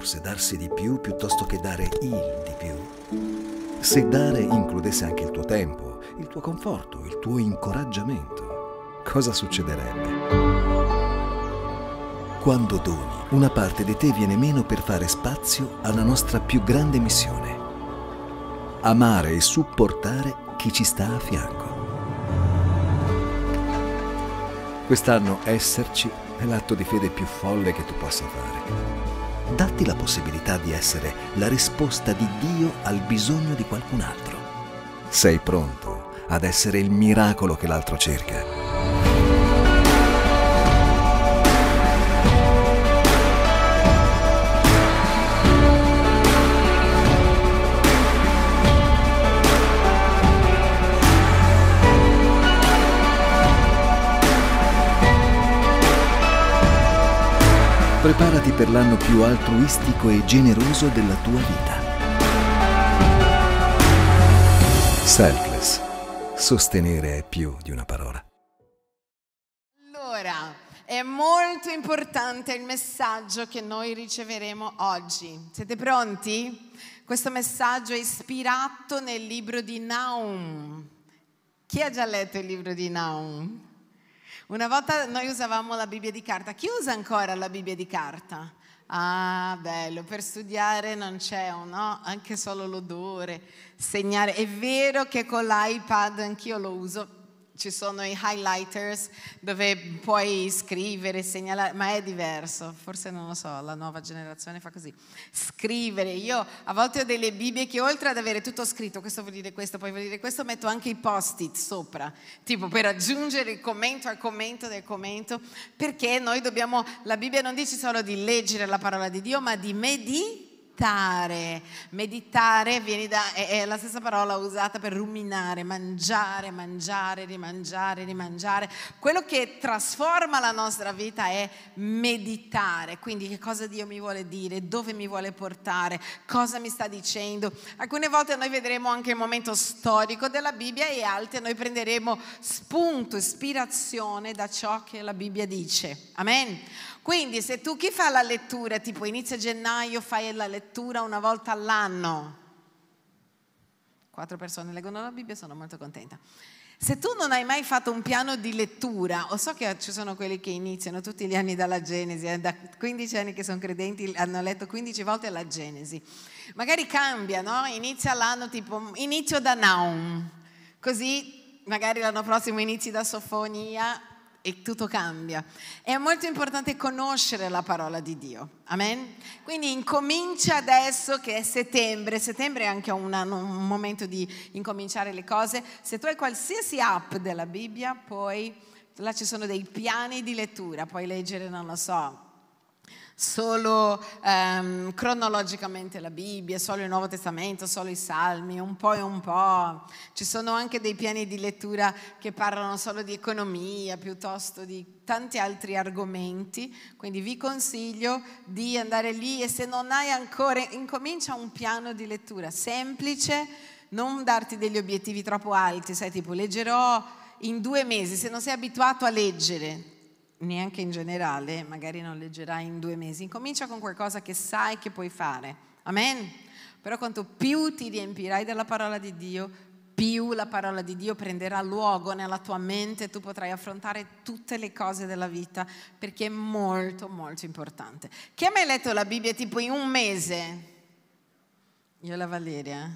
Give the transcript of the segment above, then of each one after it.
forse darsi di più piuttosto che dare il di più? Se dare includesse anche il tuo tempo, il tuo conforto, il tuo incoraggiamento, cosa succederebbe? Quando doni, una parte di te viene meno per fare spazio alla nostra più grande missione. Amare e supportare chi ci sta a fianco. Quest'anno esserci è l'atto di fede più folle che tu possa fare datti la possibilità di essere la risposta di Dio al bisogno di qualcun altro. Sei pronto ad essere il miracolo che l'altro cerca. preparati per l'anno più altruistico e generoso della tua vita. Selfless. Sostenere è più di una parola. Allora, è molto importante il messaggio che noi riceveremo oggi. Siete pronti? Questo messaggio è ispirato nel libro di Naum. Chi ha già letto il libro di Naum? Una volta noi usavamo la Bibbia di carta. Chi usa ancora la Bibbia di carta? Ah, bello, per studiare non c'è un oh no, anche solo l'odore, segnare. È vero che con l'iPad anch'io lo uso, ci sono i highlighters dove puoi scrivere, segnalare, ma è diverso, forse non lo so, la nuova generazione fa così. Scrivere, io a volte ho delle Bibbie che oltre ad avere tutto scritto, questo vuol dire questo, poi vuol dire questo, metto anche i post-it sopra, tipo per aggiungere il commento al commento del commento, perché noi dobbiamo, la Bibbia non dice solo di leggere la parola di Dio, ma di meditare meditare. Meditare da, è, è, la stessa parola usata per ruminare, mangiare, mangiare, rimangiare, rimangiare. Quello che trasforma la nostra vita è meditare, quindi che cosa Dio mi vuole dire, dove mi vuole portare, cosa mi sta dicendo. Alcune volte noi vedremo anche il momento storico della Bibbia e altre noi prenderemo spunto, ispirazione da ciò che la Bibbia dice. Amen. Quindi se tu chi fa la lettura, tipo inizio gennaio fai la lettura una volta all'anno, quattro persone leggono la Bibbia, sono molto contenta. Se tu non hai mai fatto un piano di lettura, o so che ci sono quelli che iniziano tutti gli anni dalla Genesi, eh, da 15 anni che sono credenti hanno letto 15 volte la Genesi, magari cambia, no? inizia l'anno tipo inizio da Naum, così magari l'anno prossimo inizi da Sofonia, e tutto cambia. È molto importante conoscere la parola di Dio. Amen? Quindi incomincia adesso che è settembre. Settembre è anche un, anno, un momento di incominciare le cose. Se tu hai qualsiasi app della Bibbia, poi là ci sono dei piani di lettura, puoi leggere, non lo so, solo ehm, cronologicamente la Bibbia, solo il Nuovo Testamento, solo i Salmi, un po' e un po'. Ci sono anche dei piani di lettura che parlano solo di economia piuttosto di tanti altri argomenti, quindi vi consiglio di andare lì e se non hai ancora, incomincia un piano di lettura semplice non darti degli obiettivi troppo alti, sai tipo leggerò in due mesi, se non sei abituato a leggere, neanche in generale, magari non leggerai in due mesi, incomincia con qualcosa che sai che puoi fare. Amen? Però quanto più ti riempirai della parola di Dio, più la parola di Dio prenderà luogo nella tua mente, e tu potrai affrontare tutte le cose della vita, perché è molto, molto importante. Chi ha mai letto la Bibbia tipo in un mese? Io e la Valeria.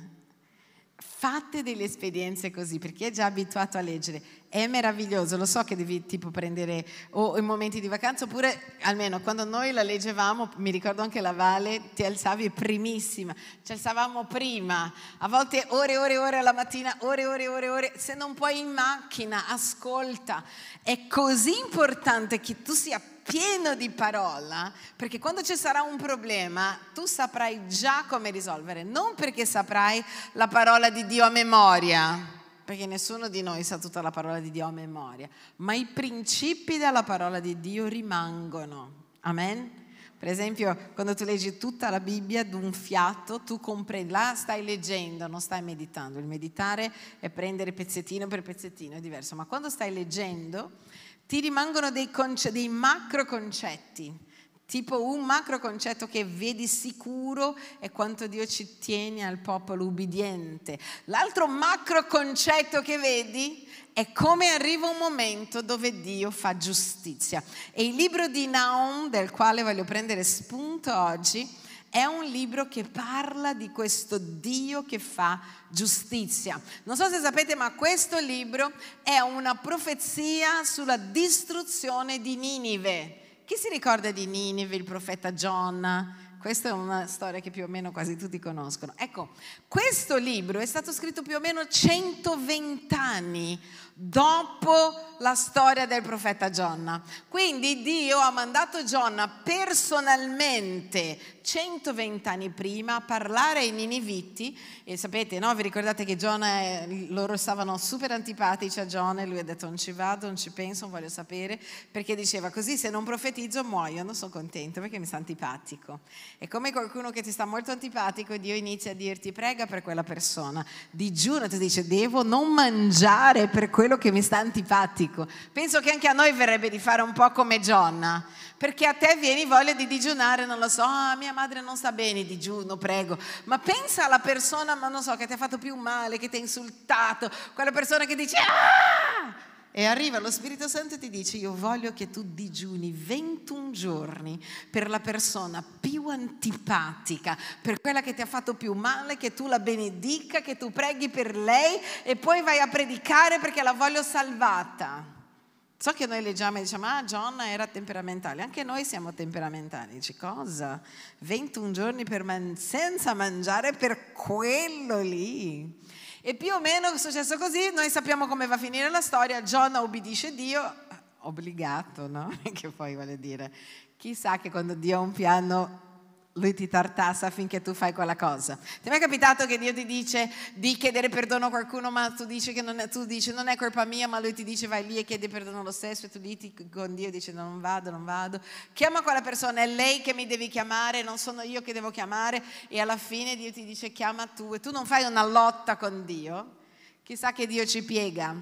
Fate delle esperienze così, perché è già abituato a leggere è meraviglioso, lo so che devi tipo prendere o in momenti di vacanza oppure almeno quando noi la leggevamo, mi ricordo anche la Vale, ti alzavi primissima, ci alzavamo prima, a volte ore e ore e ore alla mattina, ore e ore e ore, ore, se non puoi in macchina, ascolta, è così importante che tu sia pieno di parola, perché quando ci sarà un problema tu saprai già come risolvere, non perché saprai la parola di Dio a memoria perché nessuno di noi sa tutta la parola di Dio a memoria, ma i principi della parola di Dio rimangono. Amen? Per esempio, quando tu leggi tutta la Bibbia d'un fiato, tu comprendi, là stai leggendo, non stai meditando. Il meditare è prendere pezzettino per pezzettino, è diverso, ma quando stai leggendo ti rimangono dei, conce- dei macro concetti Tipo un macro concetto che vedi sicuro è quanto Dio ci tiene al popolo ubbidiente. L'altro macro concetto che vedi è come arriva un momento dove Dio fa giustizia. E il libro di Naum, del quale voglio prendere spunto oggi, è un libro che parla di questo Dio che fa giustizia. Non so se sapete, ma questo libro è una profezia sulla distruzione di Ninive chi si ricorda di Ninive, il profeta John? Questa è una storia che più o meno quasi tutti conoscono. Ecco, questo libro è stato scritto più o meno 120 anni dopo la storia del profeta Gionna. Quindi Dio ha mandato Gionna personalmente 120 anni prima a parlare ai Niniviti e sapete, no? vi ricordate che Giona è, loro stavano super antipatici a Giona e lui ha detto non ci vado, non ci penso, non voglio sapere perché diceva così se non profetizzo muoio, non sono contento perché mi sta antipatico. È come qualcuno che ti sta molto antipatico e Dio inizia a dirti prega per quella persona, digiuna, ti dice devo non mangiare per quello quello che mi sta antipatico. Penso che anche a noi verrebbe di fare un po' come Gionna, perché a te vieni voglia di digiunare, non lo so, ah, mia madre non sta bene, digiuno, prego, ma pensa alla persona, ma non so, che ti ha fatto più male, che ti ha insultato, quella persona che dice ah! E arriva lo Spirito Santo e ti dice io voglio che tu digiuni 21 giorni per la persona più antipatica, per quella che ti ha fatto più male, che tu la benedica, che tu preghi per lei e poi vai a predicare perché la voglio salvata. So che noi leggiamo e diciamo, ah, Gionna era temperamentale, anche noi siamo temperamentali. Dici, cosa? 21 giorni man- senza mangiare per quello lì. E più o meno è successo così, noi sappiamo come va a finire la storia, Gionna obbedisce Dio, obbligato, no? che poi vuole dire, chissà che quando Dio ha un piano lui ti tartassa finché tu fai quella cosa. Ti è mai capitato che Dio ti dice di chiedere perdono a qualcuno, ma tu dici che non è, dici, non è colpa mia, ma lui ti dice vai lì e chiedi perdono lo stesso, e tu lì ti, con Dio dici non vado, non vado. Chiama quella persona, è lei che mi devi chiamare, non sono io che devo chiamare, e alla fine Dio ti dice chiama tu, e tu non fai una lotta con Dio, chissà che Dio ci piega.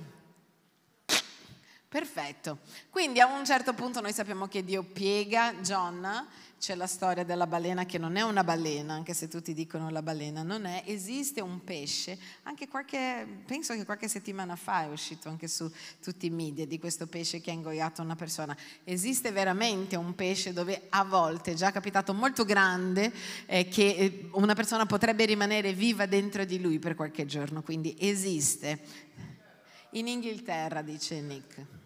Perfetto. Quindi a un certo punto noi sappiamo che Dio piega Gionna c'è la storia della balena che non è una balena, anche se tutti dicono la balena non è, esiste un pesce, anche qualche, penso che qualche settimana fa è uscito anche su tutti i media di questo pesce che ha ingoiato una persona, esiste veramente un pesce dove a volte è già capitato molto grande eh, che eh, una persona potrebbe rimanere viva dentro di lui per qualche giorno, quindi esiste. In Inghilterra, dice Nick.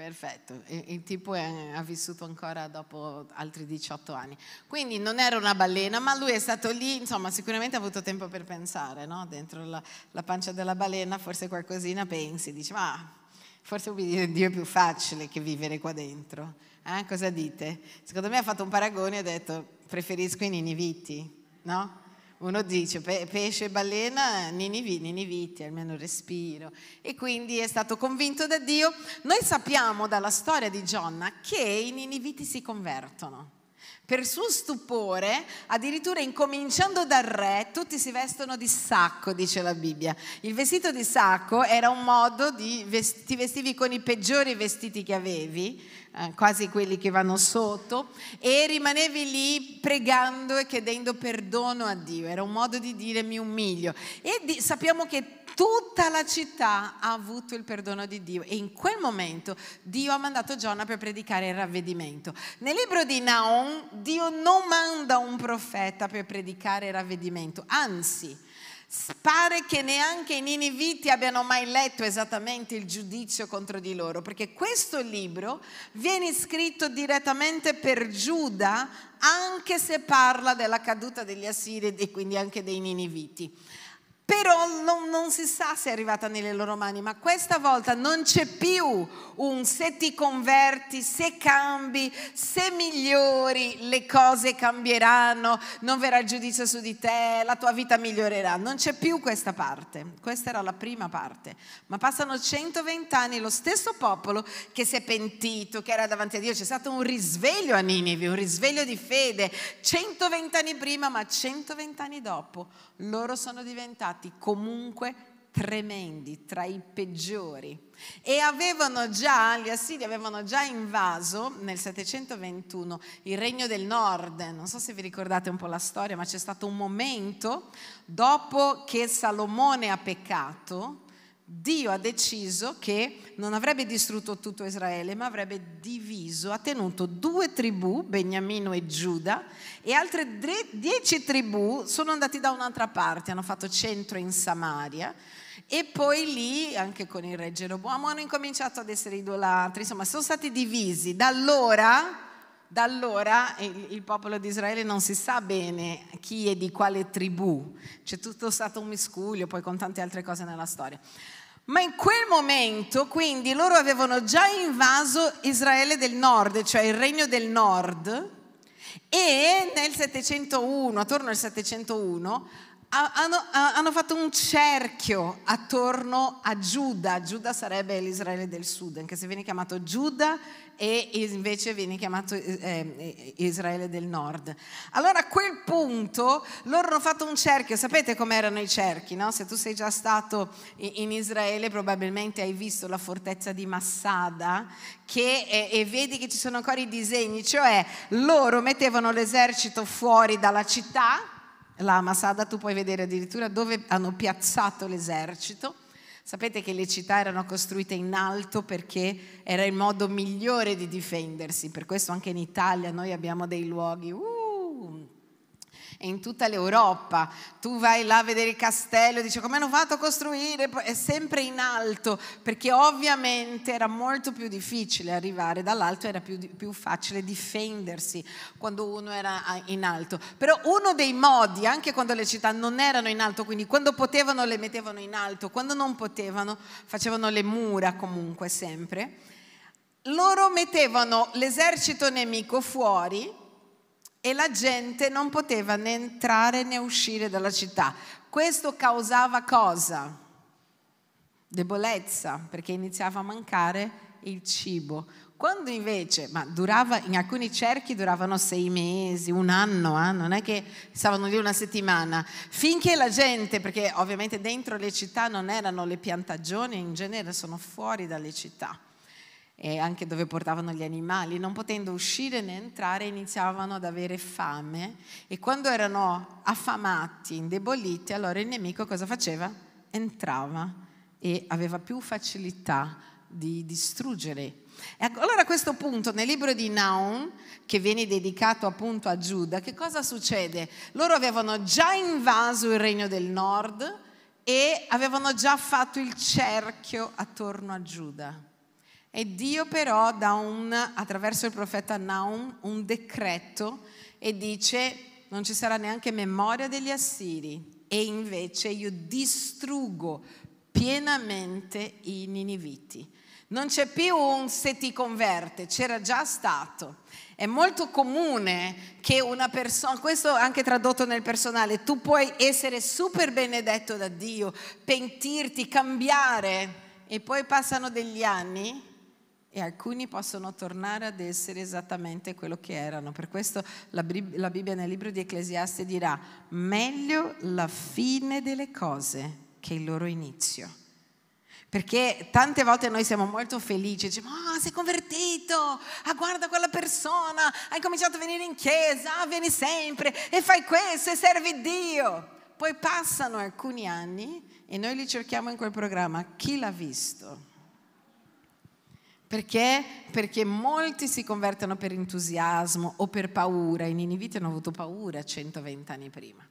Perfetto, il tipo è, eh, ha vissuto ancora dopo altri 18 anni. Quindi non era una balena, ma lui è stato lì, insomma, sicuramente ha avuto tempo per pensare, no? Dentro la, la pancia della balena forse qualcosina pensi, dici, ma ah, forse Dio è più facile che vivere qua dentro. Eh? Cosa dite? Secondo me ha fatto un paragone e ha detto, preferisco i niniviti, no? uno dice pesce e balena, nini niniviti, almeno respiro. E quindi è stato convinto da Dio. Noi sappiamo dalla storia di Gionna che i niniviti si convertono. Per suo stupore, addirittura incominciando dal re, tutti si vestono di sacco, dice la Bibbia. Il vestito di sacco era un modo di vest- ti vestivi con i peggiori vestiti che avevi eh, quasi quelli che vanno sotto, e rimanevi lì pregando e chiedendo perdono a Dio. Era un modo di dire mi umilio. E di, sappiamo che tutta la città ha avuto il perdono di Dio e in quel momento Dio ha mandato Giona per predicare il ravvedimento. Nel libro di Naon Dio non manda un profeta per predicare il ravvedimento, anzi Pare che neanche i niniviti abbiano mai letto esattamente il giudizio contro di loro, perché questo libro viene scritto direttamente per Giuda, anche se parla della caduta degli Assiri e quindi anche dei niniviti però non, non, si sa se è arrivata nelle loro mani, ma questa volta non c'è più un se ti converti, se cambi, se migliori, le cose cambieranno, non verrà giudizio su di te, la tua vita migliorerà, non c'è più questa parte, questa era la prima parte, ma passano 120 anni, lo stesso popolo che si è pentito, che era davanti a Dio, c'è stato un risveglio a Ninive, un risveglio di fede, 120 anni prima, ma 120 anni dopo, loro sono diventati stati comunque tremendi, tra i peggiori. E avevano già, gli Assiri avevano già invaso nel 721 il regno del nord. Non so se vi ricordate un po' la storia, ma c'è stato un momento dopo che Salomone ha peccato Dio ha deciso che non avrebbe distrutto tutto Israele, ma avrebbe diviso, ha tenuto due tribù, Beniamino e Giuda, e altre dieci tribù sono andati da un'altra parte, hanno fatto centro in Samaria. E poi lì, anche con il re Geroboamo, hanno incominciato ad essere idolatri, insomma, sono stati divisi. Da allora, da allora il, il, popolo di Israele non si sa bene chi è di quale tribù, c'è tutto stato un miscuglio, poi con tante altre cose nella storia. Ma in quel momento, quindi, loro avevano già invaso Israele del nord, cioè il regno del nord, e nel 701, attorno al 701, hanno, hanno, fatto un cerchio attorno a Giuda. Giuda sarebbe l'Israele del sud, anche se viene chiamato Giuda e invece viene chiamato eh, ehm, Israele del Nord. Allora a quel punto loro hanno fatto un cerchio, sapete com'erano i cerchi, no? Se tu sei già stato in Israele probabilmente hai visto la fortezza di Massada che, e, e vedi che ci sono ancora i disegni, cioè loro mettevano l'esercito fuori dalla città, la Massada tu puoi vedere addirittura dove hanno piazzato l'esercito Sapete che le città erano costruite in alto perché era il modo migliore di difendersi, per questo anche in Italia noi abbiamo dei luoghi, uh, e in tutta l'Europa. Tu vai là a vedere il castello e dici come hanno fatto a costruire, è sempre in alto, perché ovviamente era molto più difficile arrivare dall'alto, era più, più facile difendersi quando uno era ah, in alto. Però uno dei modi, anche quando le città non erano in alto, quindi quando potevano le mettevano in alto, quando non potevano facevano le mura comunque sempre, loro mettevano l'esercito nemico fuori e la gente non poteva né entrare né uscire dalla città. Questo causava cosa? Debolezza, perché iniziava a mancare il cibo. Quando invece, ma durava, in alcuni cerchi duravano sei mesi, un anno, eh? non è che stavano lì una settimana, finché la gente, perché ovviamente dentro le città non erano le piantagioni, in genere sono fuori dalle città e anche dove portavano gli animali, non potendo uscire né entrare iniziavano ad avere fame e quando erano affamati, indeboliti, allora il nemico cosa faceva? Entrava e aveva più facilità di distruggere. allora a questo punto nel libro di Naum, che viene dedicato appunto a Giuda, che cosa succede? Loro avevano già invaso il regno del nord e avevano già fatto il cerchio attorno a Giuda. E Dio però dà un, attraverso il profeta Naum un decreto e dice non ci sarà neanche memoria degli assiri e invece io distruggo pienamente i niniviti. Non c'è più un se ti converte, c'era già stato. È molto comune che una persona, questo anche tradotto nel personale, tu puoi essere super benedetto da Dio, pentirti, cambiare e poi passano degli anni e alcuni possono tornare ad essere esattamente quello che erano. Per questo la, la Bibbia nel libro di Ecclesiaste dirà meglio la fine delle cose che il loro inizio. Perché tante volte noi siamo molto felici, diciamo, ah, oh, sei convertito, ah, guarda quella persona, hai cominciato a venire in chiesa, ah, vieni sempre e fai questo e servi Dio. Poi passano alcuni anni e noi li cerchiamo in quel programma, chi l'ha visto? Perché? Perché molti si convertono per entusiasmo o per paura. I niniviti hanno avuto paura 120 anni prima.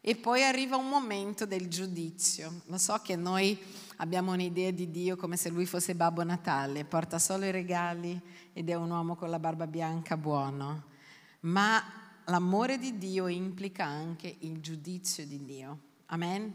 E poi arriva un momento del giudizio. Lo so che noi abbiamo un'idea di Dio come se lui fosse Babbo Natale, porta solo i regali ed è un uomo con la barba bianca buono. Ma l'amore di Dio implica anche il giudizio di Dio. Amen?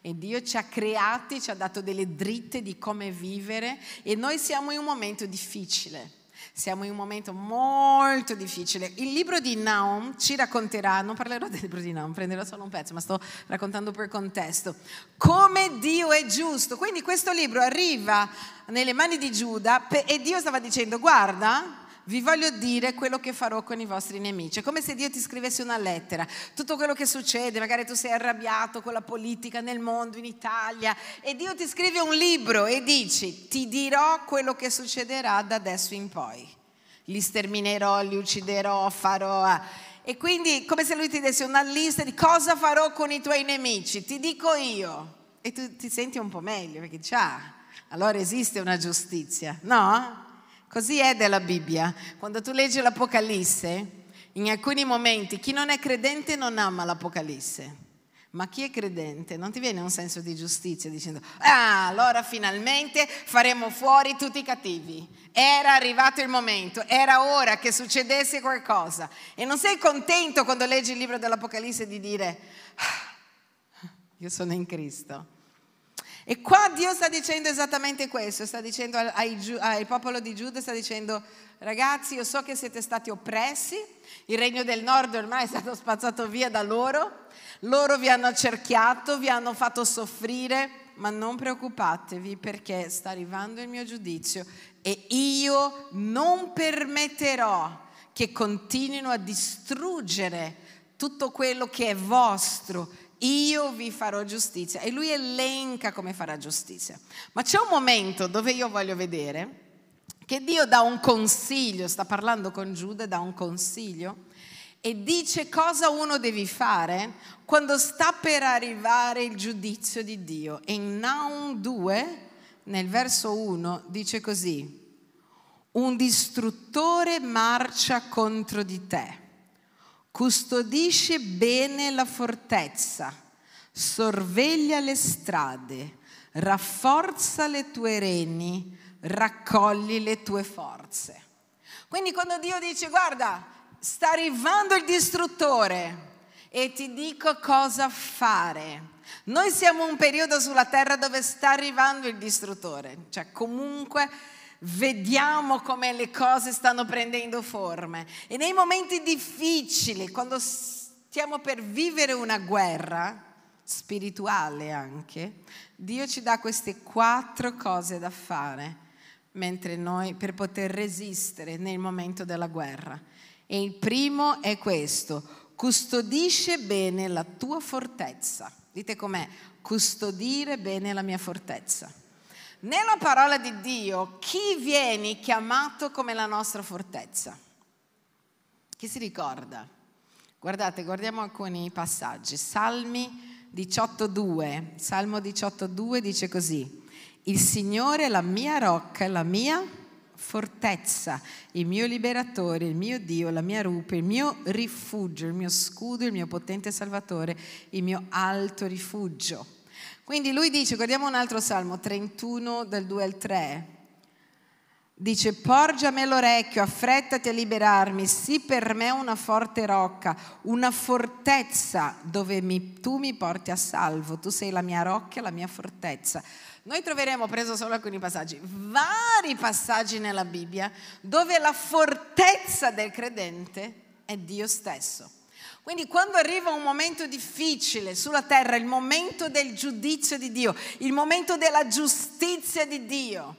e Dio ci ha creati, ci ha dato delle dritte di come vivere e noi siamo in un momento difficile. Siamo in un momento molto difficile. Il libro di Naum ci racconterà, non parlerò del libro di Naum, prenderò solo un pezzo, ma sto raccontando per contesto, come Dio è giusto. Quindi questo libro arriva nelle mani di Giuda e Dio stava dicendo, guarda, vi voglio dire quello che farò con i vostri nemici. È come se Dio ti scrivesse una lettera. Tutto quello che succede, magari tu sei arrabbiato con la politica nel mondo, in Italia, e Dio ti scrive un libro e dici, ti dirò quello che succederà da adesso in poi. Li sterminerò, li ucciderò, farò... E quindi come se lui ti desse una lista di cosa farò con i tuoi nemici, ti dico io. E tu ti senti un po' meglio perché già, ah, allora esiste una giustizia, no? Così è della Bibbia. Quando tu leggi l'Apocalisse, in alcuni momenti chi non è credente non ama l'Apocalisse. Ma chi è credente non ti viene un senso di giustizia dicendo, ah, allora finalmente faremo fuori tutti i cattivi. Era arrivato il momento, era ora che succedesse qualcosa. E non sei contento quando leggi il libro dell'Apocalisse di dire, ah, io sono in Cristo e qua Dio sta dicendo esattamente questo, sta dicendo ai, ai popolo di Giuda, sta dicendo ragazzi io so che siete stati oppressi, il regno del nord ormai è stato spazzato via da loro, loro vi hanno accerchiato, vi hanno fatto soffrire, ma non preoccupatevi perché sta arrivando il mio giudizio e io non permetterò che continuino a distruggere tutto quello che è vostro io vi farò giustizia. E lui elenca come farà giustizia. Ma c'è un momento dove io voglio vedere che Dio dà un consiglio, sta parlando con Giuda, dà un consiglio e dice cosa uno deve fare quando sta per arrivare il giudizio di Dio. E in Naum 2, nel verso 1, dice così, un distruttore marcia contro di te custodisce bene la fortezza, sorveglia le strade, rafforza le tue reni, raccogli le tue forze. Quindi quando Dio dice guarda, sta arrivando il distruttore e ti dico cosa fare. Noi siamo un periodo sulla terra dove sta arrivando il distruttore, cioè comunque vediamo come le cose stanno prendendo forme. E nei momenti difficili, quando stiamo per vivere una guerra, spirituale anche, Dio ci dà queste quattro cose da fare mentre noi, per poter resistere nel momento della guerra. E il primo è questo, custodisce bene la tua fortezza. Dite com'è, custodire bene la mia fortezza. Nella parola di Dio, chi viene chiamato come la nostra fortezza? Chi si ricorda? Guardate, guardiamo alcuni passaggi. Salmi 18.2, Salmo 18.2 dice così, il Signore è la mia rocca, la mia fortezza, il mio liberatore, il mio Dio, la mia rupe, il mio rifugio, il mio scudo, il mio potente salvatore, il mio alto rifugio. Quindi lui dice, guardiamo un altro salmo, 31 dal 2 al 3. Dice, porgi a me l'orecchio, affrettati a liberarmi, sii per me una forte rocca, una fortezza dove mi, tu mi porti a salvo, tu sei la mia rocca, la mia fortezza. Noi troveremo, preso solo alcuni passaggi, vari passaggi nella Bibbia dove la fortezza del credente è Dio stesso. Quindi quando arriva un momento difficile sulla terra, il momento del giudizio di Dio, il momento della giustizia di Dio,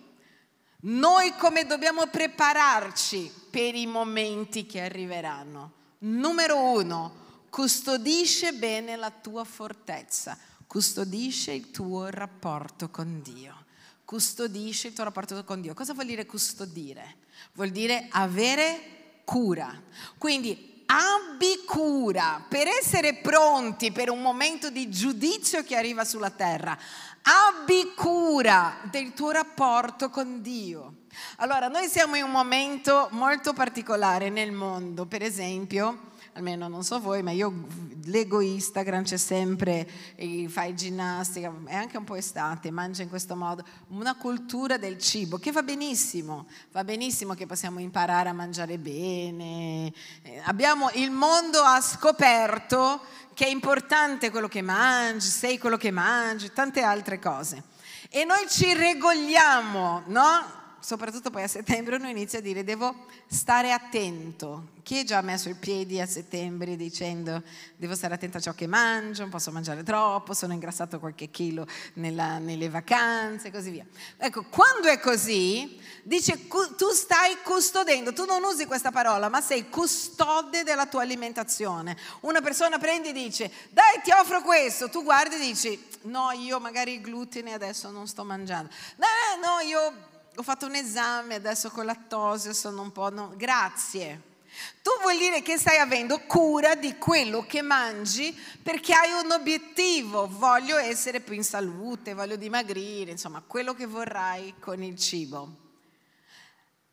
noi come dobbiamo prepararci per i momenti che arriveranno? Numero uno, custodisce bene la tua fortezza, custodisce il tuo rapporto con Dio. Custodisce il tuo rapporto con Dio. Cosa vuol dire custodire? Vuol dire avere cura. Quindi abbi cura per essere pronti per un momento di giudizio che arriva sulla terra. Abbi cura del tuo rapporto con Dio. Allora, noi siamo in un momento molto particolare nel mondo, per esempio, almeno non so voi, ma io leggo Instagram, c'è sempre, fai ginnastica, è anche un po' estate, mangia in questo modo, una cultura del cibo che va benissimo, va benissimo che possiamo imparare a mangiare bene, eh, Abbiamo, il mondo ha scoperto che è importante quello che mangi, sei quello che mangi, tante altre cose. E noi ci regoliamo, no? soprattutto poi a settembre uno inizia a dire devo stare attento. Chi è già messo i piedi a settembre dicendo devo stare attento a ciò che mangio, non posso mangiare troppo, sono ingrassato qualche chilo nella, nelle vacanze e così via. Ecco, quando è così, dice tu stai custodendo, tu non usi questa parola, ma sei custode della tua alimentazione. Una persona prende e dice dai ti offro questo, tu guardi e dici no io magari il glutine adesso non sto mangiando, no, no io ho fatto un esame adesso con lattosio, sono un po'... No, grazie. Tu vuol dire che stai avendo cura di quello che mangi perché hai un obiettivo, voglio essere più in salute, voglio dimagrire, insomma, quello che vorrai con il cibo.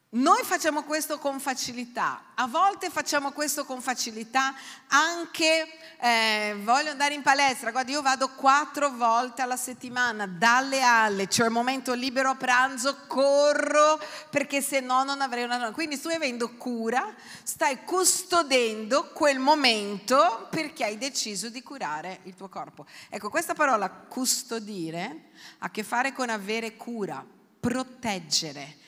Noi facciamo questo con facilità, a volte facciamo questo con facilità anche, eh, voglio andare in palestra, guarda io vado quattro volte alla settimana, dalle alle, cioè il momento libero a pranzo, corro perché se no non avrei una... donna. Quindi stai avendo cura, stai custodendo quel momento perché hai deciso di curare il tuo corpo. Ecco, questa parola custodire ha a che fare con avere cura, proteggere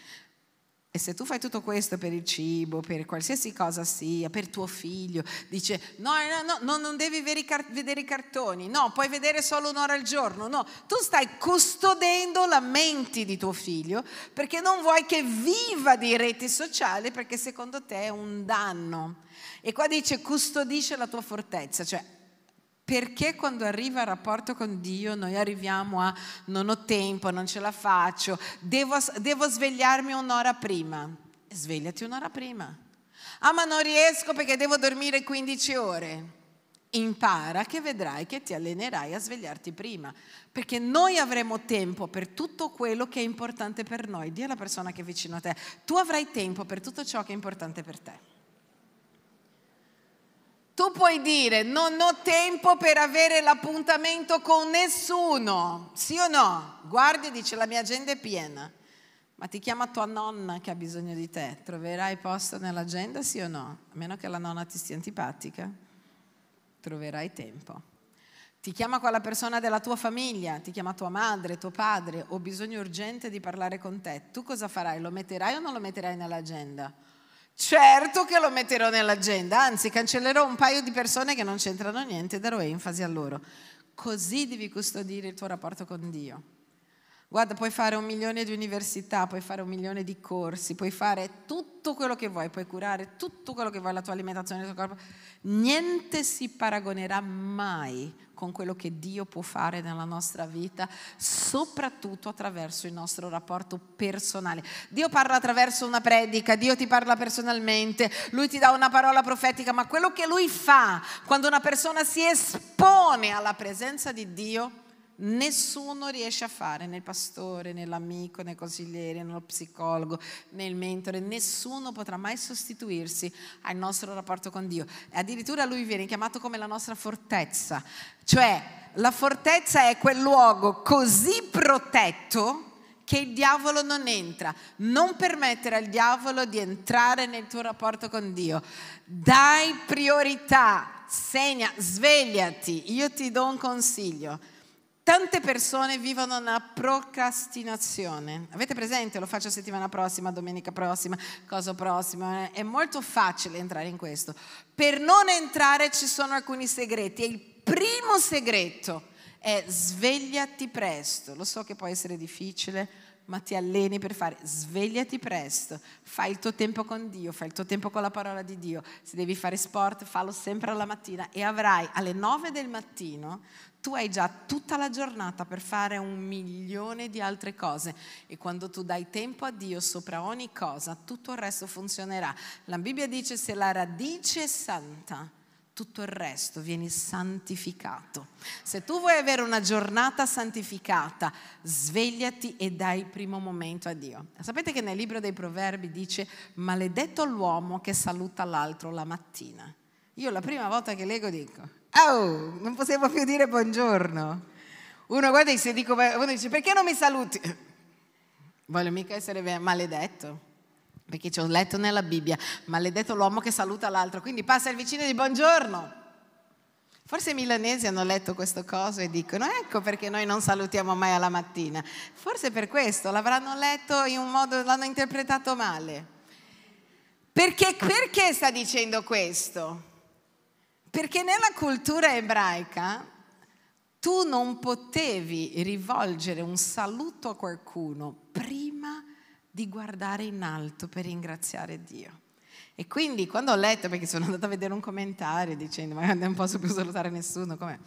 e se tu fai tutto questo per il cibo, per qualsiasi cosa sia, per tuo figlio, dice no, no, no, non devi vedere i cartoni, no, puoi vedere solo un'ora al giorno, no, tu stai custodendo la mente di tuo figlio perché non vuoi che viva di reti sociali perché secondo te è un danno. E qua dice custodisce la tua fortezza, cioè perché quando arriva il rapporto con Dio noi arriviamo a non ho tempo, non ce la faccio, devo, devo svegliarmi un'ora prima. Svegliati un'ora prima. Ah ma non riesco perché devo dormire 15 ore. Impara che vedrai che ti allenerai a svegliarti prima, perché noi avremo tempo per tutto quello che è importante per noi. Dì alla persona che è vicino a te, tu avrai tempo per tutto ciò che è importante per te. Tu puoi dire non ho tempo per avere l'appuntamento con nessuno, sì o no? Guardi e dice la mia agenda è piena, ma ti chiama tua nonna che ha bisogno di te, troverai posto nell'agenda sì o no? A meno che la nonna ti stia antipatica, troverai tempo. Ti chiama quella persona della tua famiglia, ti chiama tua madre, tuo padre, ho bisogno urgente di parlare con te, tu cosa farai? Lo metterai o non lo metterai nell'agenda? Certo che lo metterò nell'agenda, anzi cancellerò un paio di persone che non c'entrano niente e darò enfasi a loro. Così devi custodire il tuo rapporto con Dio. Guarda, puoi fare un milione di università, puoi fare un milione di corsi, puoi fare tutto quello che vuoi, puoi curare tutto quello che vuoi, la tua alimentazione, il tuo corpo. Niente si paragonerà mai con quello che Dio può fare nella nostra vita, soprattutto attraverso il nostro rapporto personale. Dio parla attraverso una predica, Dio ti parla personalmente, Lui ti dà una parola profetica, ma quello che Lui fa quando una persona si espone alla presenza di Dio, nessuno riesce a fare, nel pastore, nell'amico, nel consigliere, nello psicologo, nel mentore, nessuno potrà mai sostituirsi al nostro rapporto con Dio. Addirittura lui viene chiamato come la nostra fortezza, cioè la fortezza è quel luogo così protetto che il diavolo non entra. Non permettere al diavolo di entrare nel tuo rapporto con Dio. Dai priorità, segna, svegliati. Io ti do un consiglio Tante persone vivono una procrastinazione. Avete presente? Lo faccio settimana prossima, domenica prossima, cosa prossima. È molto facile entrare in questo. Per non entrare ci sono alcuni segreti e il primo segreto è svegliati presto. Lo so che può essere difficile, ma ti alleni per fare. Svegliati presto, fai il tuo tempo con Dio, fai il tuo tempo con la parola di Dio. Se devi fare sport, fallo sempre alla mattina e avrai alle 9 del mattino tu hai già tutta la giornata per fare un milione di altre cose e quando tu dai tempo a Dio sopra ogni cosa, tutto il resto funzionerà. La Bibbia dice se la radice è santa, tutto il resto viene santificato. Se tu vuoi avere una giornata santificata, svegliati e dai il primo momento a Dio. Sapete che nel libro dei proverbi dice maledetto l'uomo che saluta l'altro la mattina. Io la prima volta che leggo dico, Oh, non possiamo più dire buongiorno. Uno guarda e dico, uno dice perché non mi saluti? Voglio mica essere maledetto. Perché ci ho letto nella Bibbia, maledetto l'uomo che saluta l'altro, quindi passa il vicino di buongiorno. Forse i milanesi hanno letto questo coso e dicono ecco perché noi non salutiamo mai alla mattina. Forse per questo l'avranno letto in un modo, l'hanno interpretato male. Perché, perché sta dicendo questo? Perché nella cultura ebraica tu non potevi rivolgere un saluto a qualcuno prima di guardare in alto per ringraziare Dio. E quindi quando ho letto, perché sono andata a vedere un commentario dicendo ma non posso più salutare nessuno, com'è?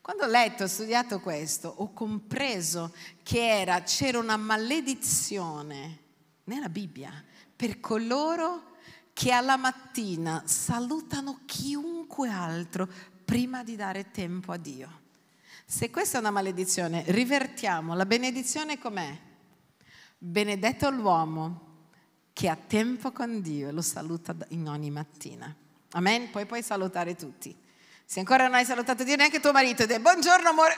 Quando ho letto, ho studiato questo, ho compreso che era, c'era una maledizione nella Bibbia per coloro che che alla mattina salutano chiunque altro prima di dare tempo a Dio. Se questa è una maledizione, rivertiamo. La benedizione com'è? Benedetto l'uomo che ha tempo con Dio e lo saluta in ogni mattina. Amen? Poi puoi salutare tutti. Se ancora non hai salutato Dio, neanche tuo marito, e buongiorno amore.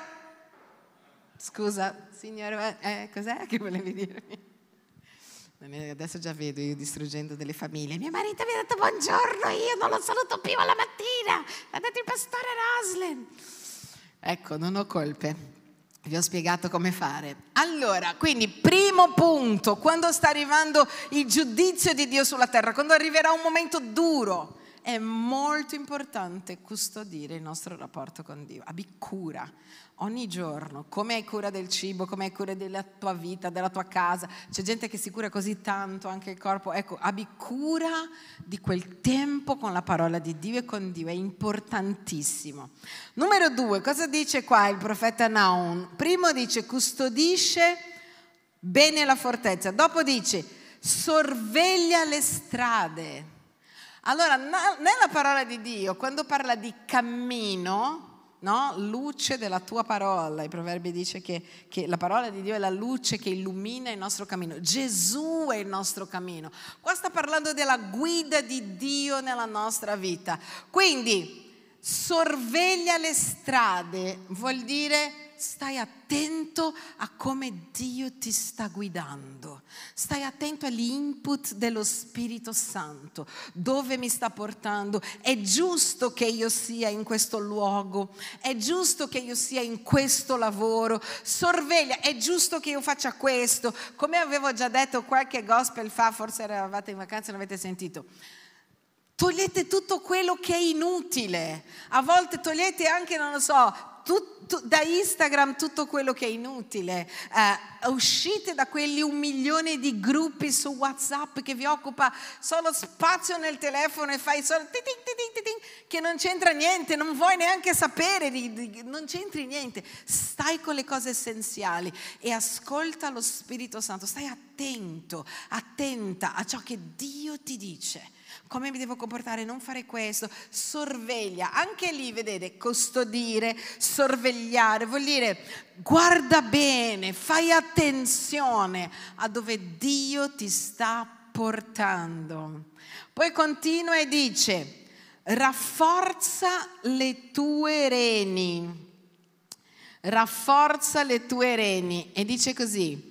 Scusa, signore, eh, eh cos'è che volevi dirmi? Adesso già vedo io distruggendo delle famiglie. Mio marito mi ha detto buongiorno, io non lo saluto più alla mattina. Ha detto il pastore Roslin. Ecco, non ho colpe. Vi ho spiegato come fare. Allora, quindi primo punto, quando sta arrivando il giudizio di Dio sulla terra, quando arriverà un momento duro, è molto importante custodire il nostro rapporto con Dio. Abbi cura ogni giorno, come hai cura del cibo, come hai cura della tua vita, della tua casa. C'è gente che si cura così tanto anche il corpo. Ecco, abbi cura di quel tempo con la parola di Dio e con Dio, è importantissimo. Numero due, cosa dice qua il profeta Naun? Primo dice custodisce bene la fortezza, dopo dice sorveglia le strade allora, nella parola di Dio, quando parla di cammino, no? luce della tua parola, i proverbi dice che, che la parola di Dio è la luce che illumina il nostro cammino, Gesù è il nostro cammino. Qua sta parlando della guida di Dio nella nostra vita. Quindi, sorveglia le strade, vuol dire stai attento a come Dio ti sta guidando, stai attento agli input dello Spirito Santo, dove mi sta portando, è giusto che io sia in questo luogo, è giusto che io sia in questo lavoro, sorveglia, è giusto che io faccia questo, come avevo già detto qualche gospel fa, forse eravate in vacanza e l'avete sentito. Togliete tutto quello che è inutile, a volte togliete anche, non lo so, tutto, da Instagram tutto quello che è inutile, eh, uscite da quelli un milione di gruppi su WhatsApp che vi occupa solo spazio nel telefono e fai solo ting, ting, ting, che non c'entra niente, non vuoi neanche sapere, non c'entri niente, stai con le cose essenziali e ascolta lo Spirito Santo, stai attento, attenta a ciò che Dio ti dice come mi devo comportare, non fare questo, sorveglia. Anche lì, vedete, custodire, sorvegliare, vuol dire guarda bene, fai attenzione a dove Dio ti sta portando. Poi continua e dice, rafforza le tue reni, rafforza le tue reni e dice così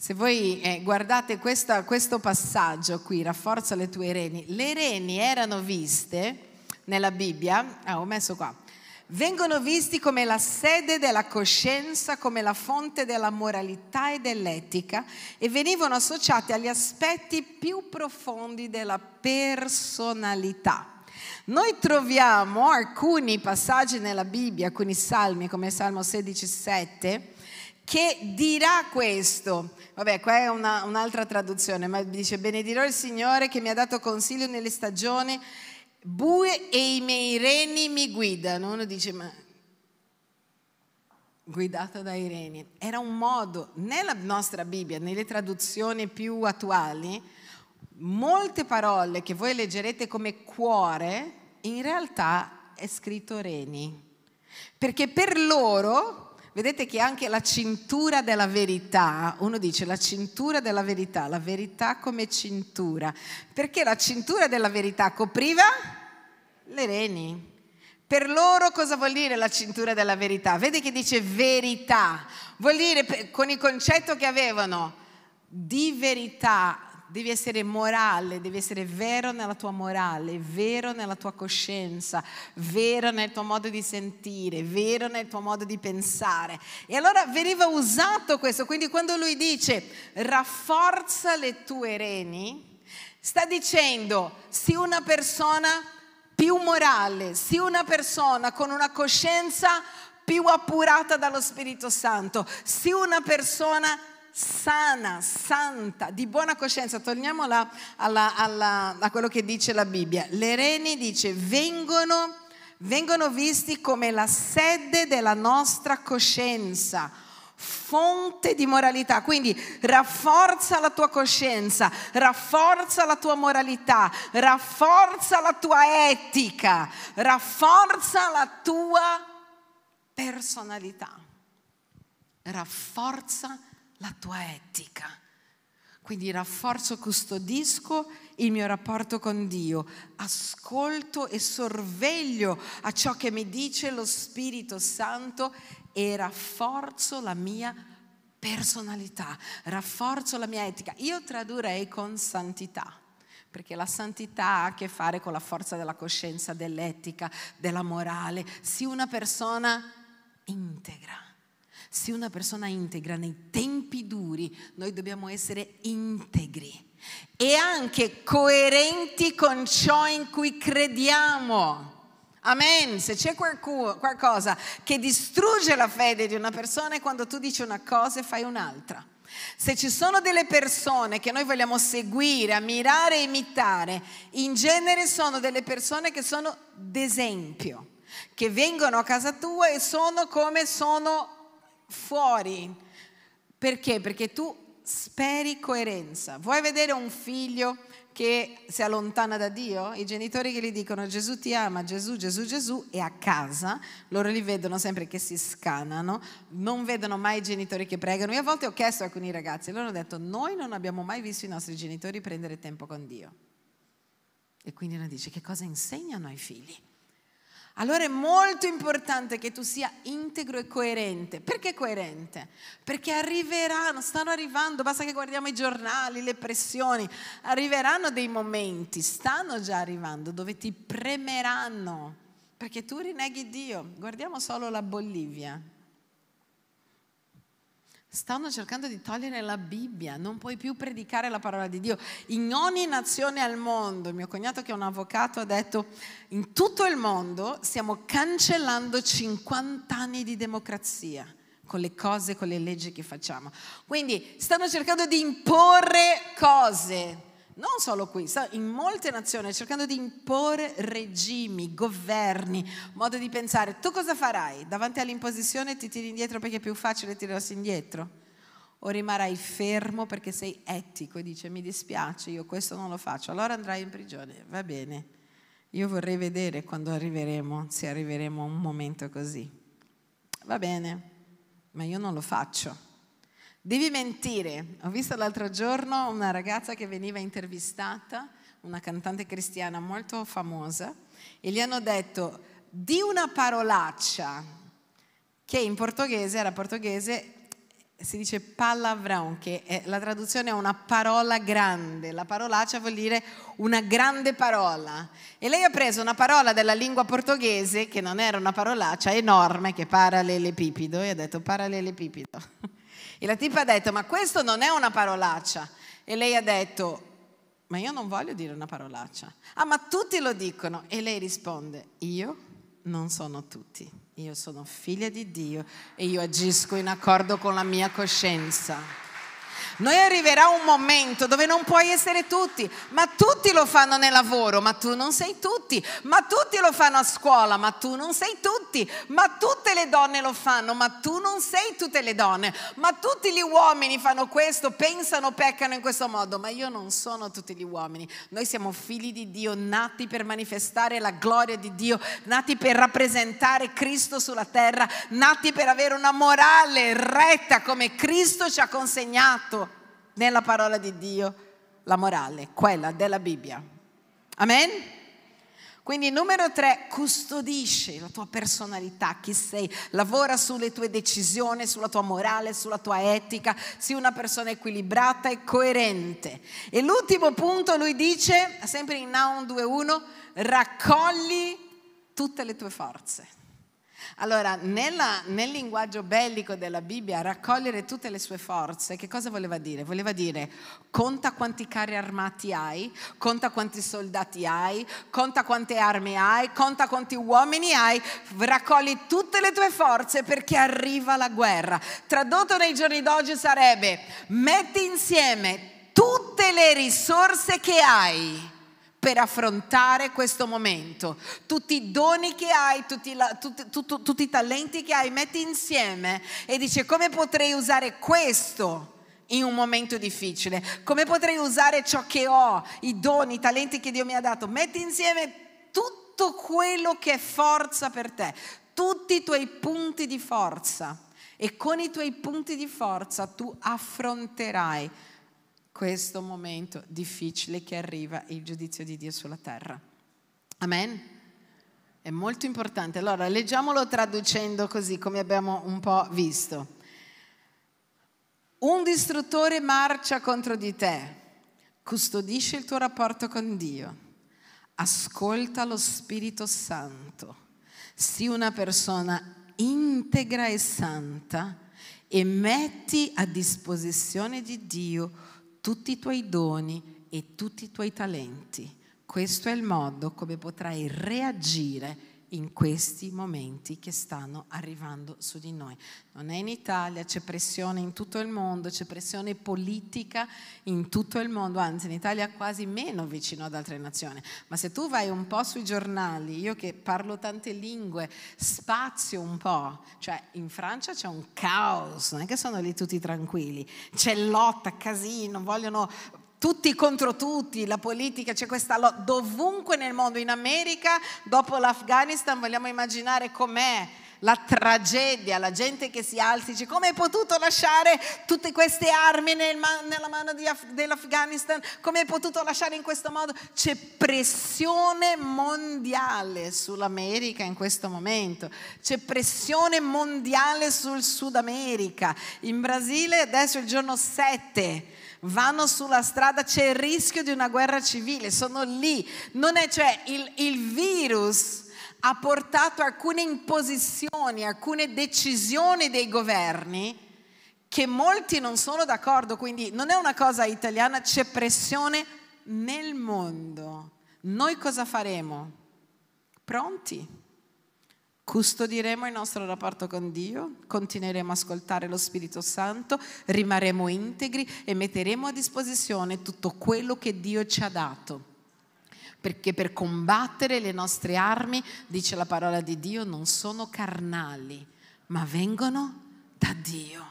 se voi eh, guardate questa, questo passaggio qui, rafforza le tue reni, le reni erano viste nella Bibbia, ah, ho messo qua, vengono visti come la sede della coscienza, come la fonte della moralità e dell'etica e venivano associati agli aspetti più profondi della personalità. Noi troviamo alcuni passaggi nella Bibbia, alcuni salmi come Salmo 16, 7, che dirà questo. Vabbè, qua è una, un'altra traduzione, ma dice benedirò il Signore che mi ha dato consiglio nelle stagioni bue e i miei reni mi guidano. Uno dice ma guidato dai reni. Era un modo, nella nostra Bibbia, nelle traduzioni più attuali, molte parole che voi leggerete come cuore, in realtà è scritto reni. Perché per loro Vedete che anche la cintura della verità, uno dice la cintura della verità, la verità come cintura, perché la cintura della verità copriva le reni. Per loro cosa vuol dire la cintura della verità? Vedi che dice verità, vuol dire con il concetto che avevano di verità devi essere morale, devi essere vero nella tua morale, vero nella tua coscienza, vero nel tuo modo di sentire, vero nel tuo modo di pensare. E allora veniva usato questo, quindi quando lui dice rafforza le tue reni, sta dicendo sii una persona più morale, sii una persona con una coscienza più appurata dallo Spirito Santo, sii una persona sana, santa, di buona coscienza. Torniamo alla, alla, alla, a quello che dice la Bibbia. Le reni dice vengono, vengono visti come la sede della nostra coscienza fonte di moralità. Quindi rafforza la tua coscienza, rafforza la tua moralità, rafforza la tua etica, rafforza la tua personalità, rafforza la tua la tua etica. Quindi rafforzo, custodisco il mio rapporto con Dio, ascolto e sorveglio a ciò che mi dice lo Spirito Santo e rafforzo la mia personalità, rafforzo la mia etica. Io tradurrei con santità, perché la santità ha a che fare con la forza della coscienza, dell'etica, della morale. Sii una persona integra se una persona integra nei tempi duri, noi dobbiamo essere integri e anche coerenti con ciò in cui crediamo. Amen. Se c'è qualcuno, qualcosa che distrugge la fede di una persona è quando tu dici una cosa e fai un'altra. Se ci sono delle persone che noi vogliamo seguire, ammirare e imitare, in genere sono delle persone che sono d'esempio, che vengono a casa tua e sono come sono fuori. Perché? Perché tu speri coerenza. Vuoi vedere un figlio che si allontana da Dio? I genitori che gli dicono Gesù ti ama, Gesù, Gesù, Gesù, e a casa loro li vedono sempre che si scanano, non vedono mai i genitori che pregano. Io a volte ho chiesto a alcuni ragazzi, loro hanno detto noi non abbiamo mai visto i nostri genitori prendere tempo con Dio. E quindi uno dice che cosa insegnano ai figli? Allora è molto importante che tu sia integro e coerente. Perché coerente? Perché arriveranno, stanno arrivando, basta che guardiamo i giornali, le pressioni, arriveranno dei momenti, stanno già arrivando, dove ti premeranno, perché tu rineghi Dio. Guardiamo solo la Bolivia, stanno cercando di togliere la Bibbia, non puoi più predicare la parola di Dio. In ogni nazione al mondo, mio cognato che è un avvocato ha detto, in tutto il mondo stiamo cancellando 50 anni di democrazia con le cose, con le leggi che facciamo. Quindi stanno cercando di imporre cose, non solo qui, in molte nazioni, cercando di imporre regimi, governi, modo di pensare. Tu cosa farai? Davanti all'imposizione ti tiri indietro perché è più facile tirarsi indietro? O rimarrai fermo perché sei etico e dici mi dispiace, io questo non lo faccio, allora andrai in prigione, va bene. Io vorrei vedere quando arriveremo, se arriveremo a un momento così. Va bene, ma io non lo faccio Devi mentire. Ho visto l'altro giorno una ragazza che veniva intervistata, una cantante cristiana molto famosa, e gli hanno detto di una parolaccia, che in portoghese era portoghese si dice palavrão, che è, la traduzione è una parola grande, la parolaccia vuol dire una grande parola. E lei ha preso una parola della lingua portoghese, che non era una parolaccia, enorme, che è parallelepipido, e ha detto parallelepipido. E la tipa ha detto, ma questo non è una parolaccia. E lei ha detto, ma io non voglio dire una parolaccia. Ah, ma tutti lo dicono. E lei risponde, io non sono tutti. Io sono figlia di Dio e io agisco in accordo con la mia coscienza. Noi arriverà un momento dove non puoi essere tutti, ma tutti lo fanno nel lavoro, ma tu non sei tutti, ma tutti lo fanno a scuola, ma tu non sei tutti, ma tutte le donne lo fanno, ma tu non sei tutte le donne, ma tutti gli uomini fanno questo, pensano, peccano in questo modo, ma io non sono tutti gli uomini. Noi siamo figli di Dio, nati per manifestare la gloria di Dio, nati per rappresentare Cristo sulla terra, nati per avere una morale retta come Cristo ci ha consegnato nella parola di Dio la morale, quella della Bibbia. Amen? Quindi numero tre, custodisci la tua personalità, chi sei, lavora sulle tue decisioni, sulla tua morale, sulla tua etica, sii una persona equilibrata e coerente. E l'ultimo punto lui dice, sempre in Naum 2.1, raccogli tutte le tue forze. Allora, nella, nel linguaggio bellico della Bibbia, raccogliere tutte le sue forze, che cosa voleva dire? Voleva dire conta quanti carri armati hai, conta quanti soldati hai, conta quante armi hai, conta quanti uomini hai, raccogli tutte le tue forze perché arriva la guerra. Tradotto nei giorni d'oggi sarebbe metti insieme tutte le risorse che hai per affrontare questo momento. Tutti i doni che hai, tutti, la, tutti, tutti, tutti i talenti che hai, metti insieme e dici come potrei usare questo in un momento difficile, come potrei usare ciò che ho, i doni, i talenti che Dio mi ha dato. Metti insieme tutto quello che è forza per te, tutti i tuoi punti di forza e con i tuoi punti di forza tu affronterai questo momento difficile che arriva il giudizio di Dio sulla terra. Amen? È molto importante. Allora, leggiamolo traducendo così come abbiamo un po' visto. Un distruttore marcia contro di te, custodisce il tuo rapporto con Dio, ascolta lo Spirito Santo, sii una persona integra e santa e metti a disposizione di Dio tutti i tuoi doni e tutti i tuoi talenti. Questo è il modo come potrai reagire in questi momenti che stanno arrivando su di noi. Non è in Italia, c'è pressione in tutto il mondo, c'è pressione politica in tutto il mondo, anzi in Italia quasi meno vicino ad altre nazioni. Ma se tu vai un po' sui giornali, io che parlo tante lingue, spazio un po', cioè in Francia c'è un caos, non è che sono lì tutti tranquilli, c'è lotta, casino, vogliono tutti contro tutti, la politica, c'è questa lotta dovunque nel mondo, in America dopo l'Afghanistan vogliamo immaginare com'è la tragedia, la gente che si alza dice come hai potuto lasciare tutte queste armi nel ma- nella mano Af- dell'Afghanistan, come hai potuto lasciare in questo modo? C'è pressione mondiale sull'America in questo momento, c'è pressione mondiale sul Sud America, in Brasile adesso è il giorno 7 vanno sulla strada, c'è il rischio di una guerra civile, sono lì. Non è, cioè, il, il virus ha portato alcune imposizioni, alcune decisioni dei governi che molti non sono d'accordo, quindi non è una cosa italiana, c'è pressione nel mondo. Noi cosa faremo? Pronti? Custodiremo il nostro rapporto con Dio, continueremo a ascoltare lo Spirito Santo, rimarremo integri e metteremo a disposizione tutto quello che Dio ci ha dato. Perché per combattere le nostre armi, dice la parola di Dio, non sono carnali, ma vengono da Dio.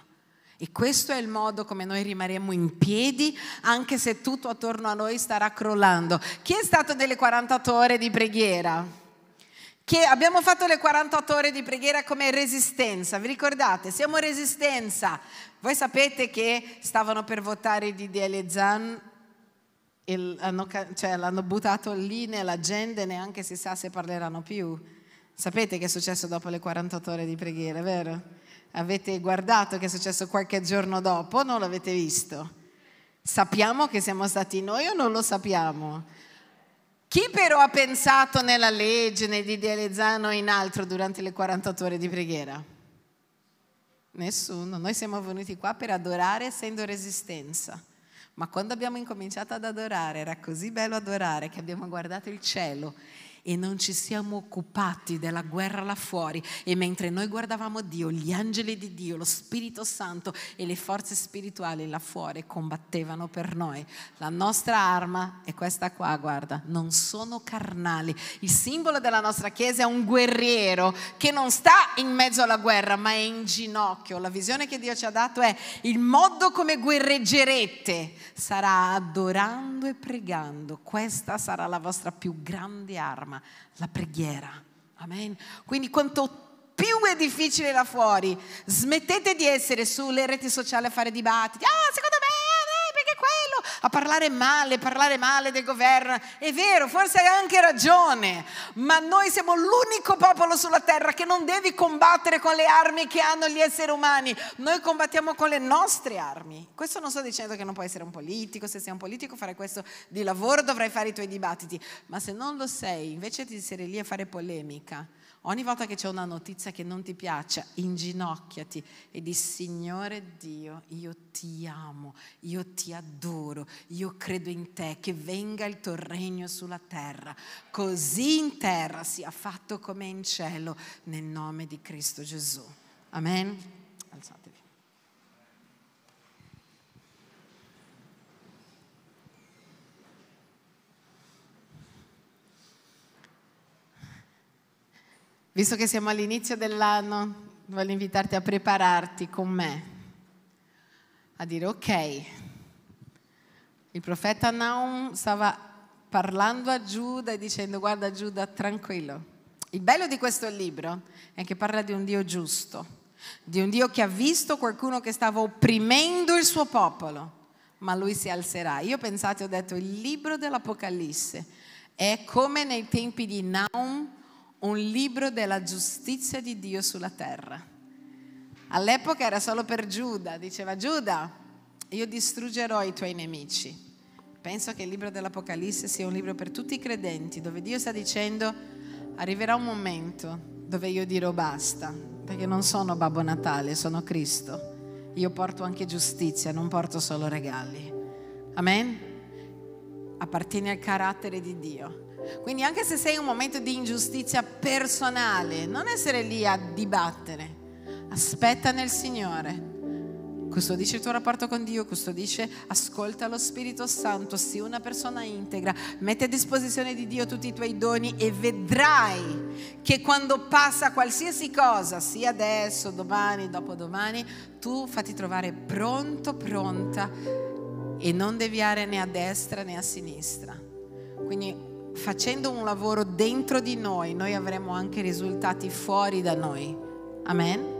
E questo è il modo come noi rimarremo in piedi, anche se tutto attorno a noi starà crollando. Chi è stato delle 48 ore di preghiera? che abbiamo fatto le 48 ore di preghiera come resistenza, vi ricordate? Siamo resistenza. Voi sapete che stavano per votare di DL Zan, l'hanno, cioè, l'hanno buttato lì nell'agenda e neanche si sa se parleranno più. Sapete che è successo dopo le 48 ore di preghiera, vero? Avete guardato che è successo qualche giorno dopo, non l'avete visto. Sappiamo che siamo stati noi o non lo sappiamo? Chi però ha pensato nella legge, nell'idealizzano o in altro durante le 48 ore di preghiera? Nessuno. Noi siamo venuti qua per adorare essendo resistenza. Ma quando abbiamo incominciato ad adorare, era così bello adorare che abbiamo guardato il cielo e non ci siamo occupati della guerra là fuori e mentre noi guardavamo Dio, gli angeli di Dio, lo Spirito Santo e le forze spirituali là fuori combattevano per noi. La nostra arma è questa qua, guarda, non sono carnali. Il simbolo della nostra Chiesa è un guerriero che non sta in mezzo alla guerra ma è in ginocchio. La visione che Dio ci ha dato è il modo come guerreggerete sarà adorando e pregando. Questa sarà la vostra più grande arma chiama? La preghiera. Amen. Quindi quanto più è difficile là fuori, smettete di essere sulle reti sociali a fare dibattiti. Ah, secondo me quello, a parlare male, parlare male del governo. È vero, forse hai anche ragione, ma noi siamo l'unico popolo sulla terra che non devi combattere con le armi che hanno gli esseri umani, noi combattiamo con le nostre armi. Questo non sto dicendo che non puoi essere un politico, se sei un politico fare questo di lavoro, dovrai fare i tuoi dibattiti, ma se non lo sei, invece di essere lì a fare polemica, Ogni volta che c'è una notizia che non ti piace, inginocchiati e di Signore Dio, io ti amo, io ti adoro, io credo in te, che venga il tuo regno sulla terra, così in terra sia fatto come in cielo, nel nome di Cristo Gesù. Amen. Alzate. Visto che siamo all'inizio dell'anno, voglio invitarti a prepararti con me, a dire ok, il profeta Naum stava parlando a Giuda e dicendo guarda Giuda tranquillo. Il bello di questo libro è che parla di un Dio giusto, di un Dio che ha visto qualcuno che stava opprimendo il suo popolo, ma lui si alzerà. Io pensate, ho detto, il libro dell'Apocalisse è come nei tempi di Naum un libro della giustizia di Dio sulla terra. All'epoca era solo per Giuda, diceva Giuda, io distruggerò i tuoi nemici. Penso che il libro dell'Apocalisse sia un libro per tutti i credenti, dove Dio sta dicendo arriverà un momento dove io dirò basta, perché non sono Babbo Natale, sono Cristo. Io porto anche giustizia, non porto solo regali. Amen? Appartiene al carattere di Dio. Quindi anche se sei in un momento di ingiustizia personale, non essere lì a dibattere. Aspetta nel Signore. Custodisce il tuo rapporto con Dio, custodisce, ascolta lo Spirito Santo, sii una persona integra, metti a disposizione di Dio tutti i tuoi doni e vedrai che quando passa qualsiasi cosa, sia adesso, domani, dopodomani, tu fatti trovare pronto, pronta e non deviare né a destra né a sinistra. Quindi facendo un lavoro dentro di noi, noi avremo anche risultati fuori da noi. Amen?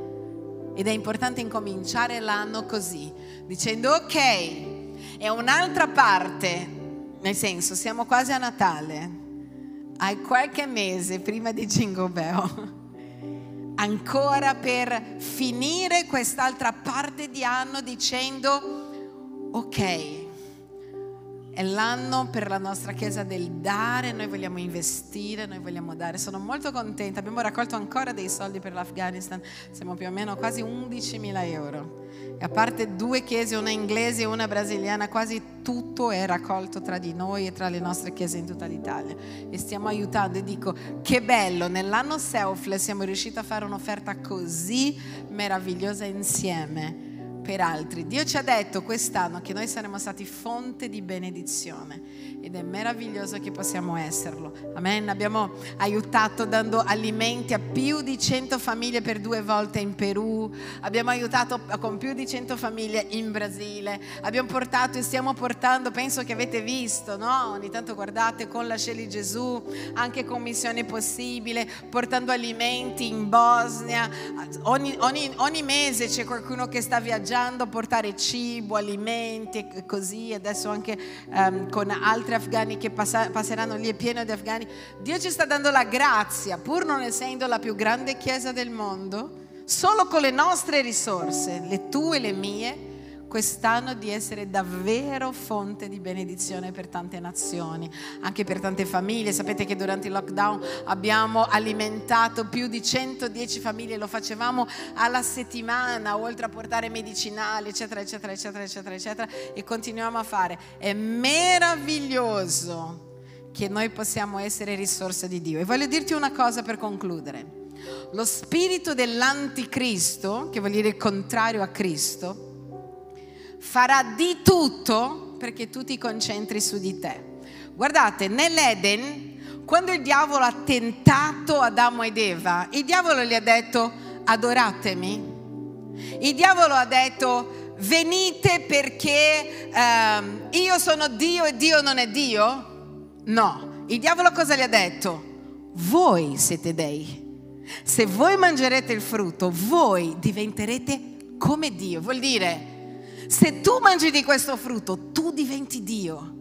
Ed è importante incominciare l'anno così, dicendo ok, è un'altra parte, nel senso siamo quasi a Natale, hai qualche mese prima di Jingle Bell, ancora per finire quest'altra parte di anno dicendo ok, è l'anno per la nostra Chiesa del dare, noi vogliamo investire, noi vogliamo dare. Sono molto contenta, abbiamo raccolto ancora dei soldi per l'Afghanistan, siamo più o meno quasi 11.000 euro. E a parte due chiese, una inglese e una brasiliana, quasi tutto è raccolto tra di noi e tra le nostre chiese in tutta l'Italia. E stiamo aiutando e dico che bello, nell'anno Selfless siamo riusciti a fare un'offerta così meravigliosa insieme per altri. Dio ci ha detto quest'anno che noi saremo stati fonte di benedizione ed è meraviglioso che possiamo esserlo. Amen. Abbiamo aiutato dando alimenti a più di 100 famiglie per due volte in Perù, abbiamo aiutato con più di 100 famiglie in Brasile, abbiamo portato e stiamo portando, penso che avete visto, no? Ogni tanto guardate con la Sceli Gesù, anche con Missione Possibile, portando alimenti in Bosnia. Ogni, ogni, ogni mese c'è qualcuno che sta viaggiando viaggiando a portare cibo, alimenti e così, adesso anche um, con altri afghani che passa, passeranno lì, è pieno di afghani. Dio ci sta dando la grazia, pur non essendo la più grande chiesa del mondo, solo con le nostre risorse, le tue e le mie, quest'anno di essere davvero fonte di benedizione per tante nazioni, anche per tante famiglie. Sapete che durante il lockdown abbiamo alimentato più di 110 famiglie, lo facevamo alla settimana, oltre a portare medicinali, eccetera, eccetera, eccetera, eccetera, eccetera, e continuiamo a fare. È meraviglioso che noi possiamo essere risorsa di Dio. E voglio dirti una cosa per concludere. Lo spirito dell'anticristo, che vuol dire contrario a Cristo, farà di tutto perché tu ti concentri su di te. Guardate, nell'Eden, quando il diavolo ha tentato Adamo ed Eva, il diavolo gli ha detto adoratemi. Il diavolo ha detto venite perché ehm, io sono Dio e Dio non è Dio. No, il diavolo cosa gli ha detto? Voi siete dei. Se voi mangerete il frutto, voi diventerete come Dio. Vuol dire se tu mangi di questo frutto, tu diventi Dio.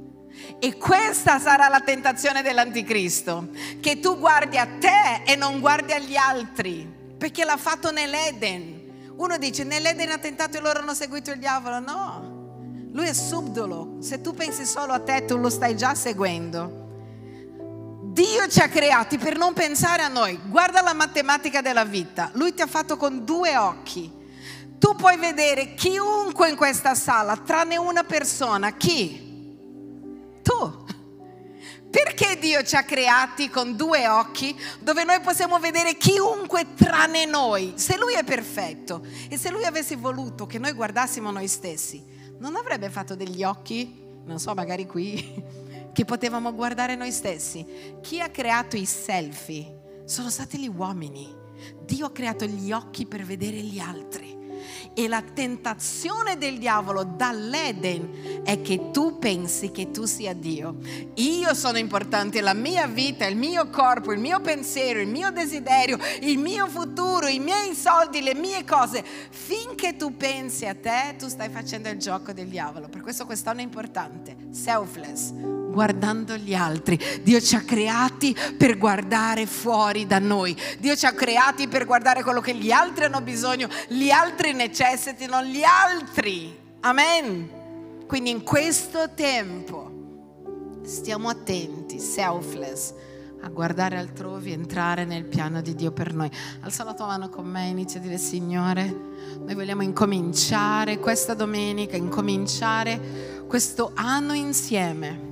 E questa sarà la tentazione dell'anticristo, che tu guardi a te e non guardi agli altri, perché l'ha fatto nell'Eden. Uno dice, nell'Eden ha tentato e loro hanno seguito il diavolo. No, lui è subdolo. Se tu pensi solo a te, tu lo stai già seguendo. Dio ci ha creati per non pensare a noi. Guarda la matematica della vita. Lui ti ha fatto con due occhi tu puoi vedere chiunque in questa sala, tranne una persona. Chi? Tu. Perché Dio ci ha creati con due occhi dove noi possiamo vedere chiunque tranne noi? Se Lui è perfetto e se Lui avesse voluto che noi guardassimo noi stessi, non avrebbe fatto degli occhi, non so, magari qui, che potevamo guardare noi stessi. Chi ha creato i selfie? Sono stati gli uomini. Dio ha creato gli occhi per vedere gli altri. E la tentazione del diavolo dall'Eden è che tu pensi che tu sia Dio. Io sono importante, la mia vita, il mio corpo, il mio pensiero, il mio desiderio, il mio futuro, i miei soldi, le mie cose. Finché tu pensi a te, tu stai facendo il gioco del diavolo. Per questo quest'anno è importante. Selfless guardando gli altri. Dio ci ha creati per guardare fuori da noi. Dio ci ha creati per guardare quello che gli altri hanno bisogno, gli altri necessitano, gli altri. Amen. Quindi in questo tempo stiamo attenti, selfless, a guardare altrove, entrare nel piano di Dio per noi. Alza la tua mano con me, inizia a dire Signore, noi vogliamo incominciare questa domenica, incominciare questo anno insieme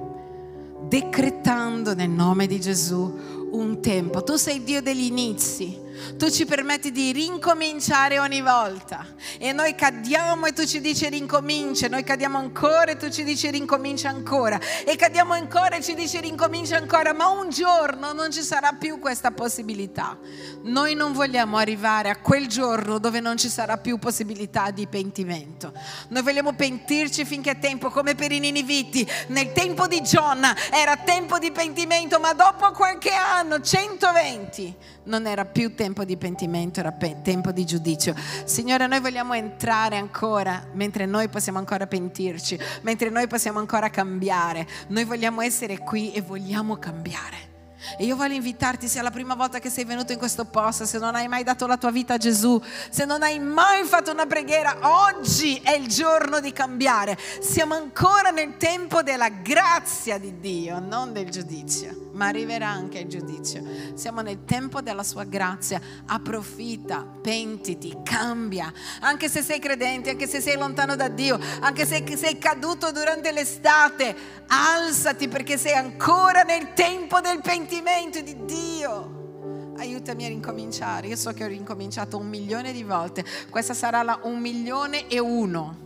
decretando nel nome di Gesù un tempo. Tu sei Dio degli inizi, tu ci permetti di rincominciare ogni volta e noi cadiamo e tu ci dici rincomincia, noi cadiamo ancora e tu ci dici rincomincia ancora e cadiamo ancora e ci dici rincomincia ancora, ma un giorno non ci sarà più questa possibilità. Noi non vogliamo arrivare a quel giorno dove non ci sarà più possibilità di pentimento. Noi vogliamo pentirci finché è tempo, come per i niniviti. Nel tempo di Giona era tempo di pentimento, ma dopo qualche anno, 120, non era più tempo di pentimento, era pe- tempo di giudizio. Signore, noi vogliamo entrare ancora, mentre noi possiamo ancora pentirci, mentre noi possiamo ancora cambiare. Noi vogliamo essere qui e vogliamo cambiare. E io voglio invitarti, se è la prima volta che sei venuto in questo posto, se non hai mai dato la tua vita a Gesù, se non hai mai fatto una preghiera, oggi è il giorno di cambiare. Siamo ancora nel tempo della grazia di Dio, non del giudizio, ma arriverà anche il giudizio. Siamo nel tempo della sua grazia. Approfitta, pentiti, cambia. Anche se sei credente, anche se sei lontano da Dio, anche se sei caduto durante l'estate, alzati perché sei ancora nel tempo del pentimento sentimento di Dio. Aiutami a rincominciare. Io so che ho rincominciato un milione di volte. Questa sarà la un milione e uno.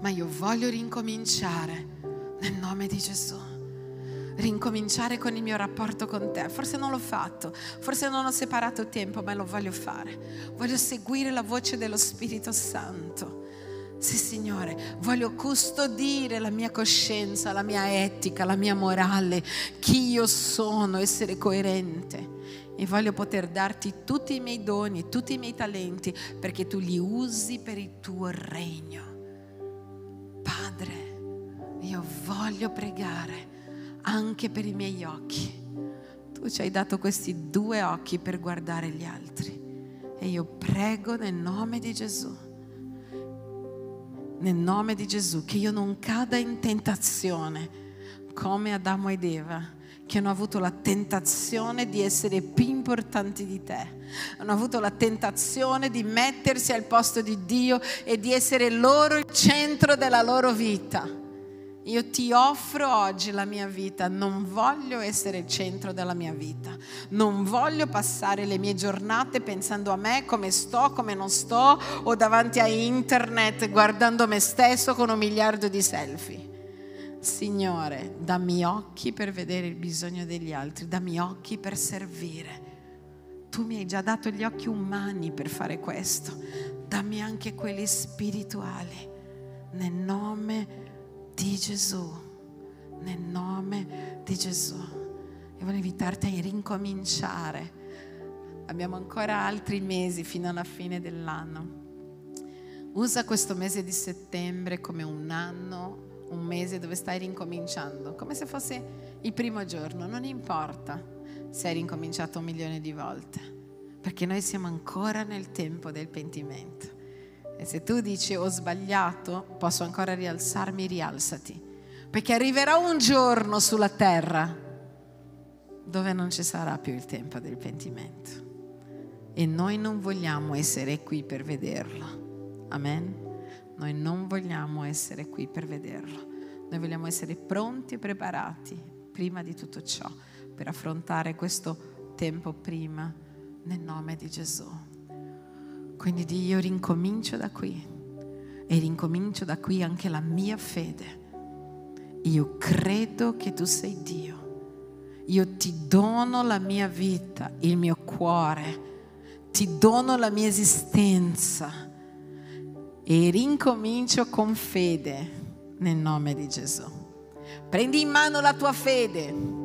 Ma io voglio rincominciare nel nome di Gesù rincominciare con il mio rapporto con te. Forse non l'ho fatto, forse non ho separato tempo, ma lo voglio fare. Voglio seguire la voce dello Spirito Santo. Sì, Signore, voglio custodire la mia coscienza, la mia etica, la mia morale, chi io sono, essere coerente. E voglio poter darti tutti i miei doni, tutti i miei talenti, perché tu li usi per il tuo regno. Padre, io voglio pregare anche per i miei occhi. Tu ci hai dato questi due occhi per guardare gli altri. E io prego nel nome di Gesù nel nome di Gesù, che io non cada in tentazione come Adamo ed Eva che hanno avuto la tentazione di essere più importanti di te, hanno avuto la tentazione di mettersi al posto di Dio e di essere loro il centro della loro vita. Io ti offro oggi la mia vita, non voglio essere il centro della mia vita, non voglio passare le mie giornate pensando a me, come sto, come non sto, o davanti a internet guardando me stesso con un miliardo di selfie. Signore, dammi occhi per vedere il bisogno degli altri, dammi occhi per servire. Tu mi hai già dato gli occhi umani per fare questo, dammi anche quelli spirituali, nel nome di di Gesù, nel nome di Gesù. E voglio invitarti a ricominciare. Abbiamo ancora altri mesi fino alla fine dell'anno. Usa questo mese di settembre come un anno un mese dove stai rincominciando, come se fosse il primo giorno, non importa se hai rincominciato un milione di volte, perché noi siamo ancora nel tempo del pentimento. E se tu dici ho sbagliato, posso ancora rialzarmi, rialzati. Perché arriverà un giorno sulla terra dove non ci sarà più il tempo del pentimento. E noi non vogliamo essere qui per vederlo. Amen. Noi non vogliamo essere qui per vederlo. Noi vogliamo essere pronti e preparati prima di tutto ciò per affrontare questo tempo prima nel nome di Gesù. Quindi di io rincomincio da qui e rincomincio da qui anche la mia fede. Io credo che tu sei Dio. Io ti dono la mia vita, il mio cuore, ti dono la mia esistenza e rincomincio con fede nel nome di Gesù. Prendi in mano la tua fede.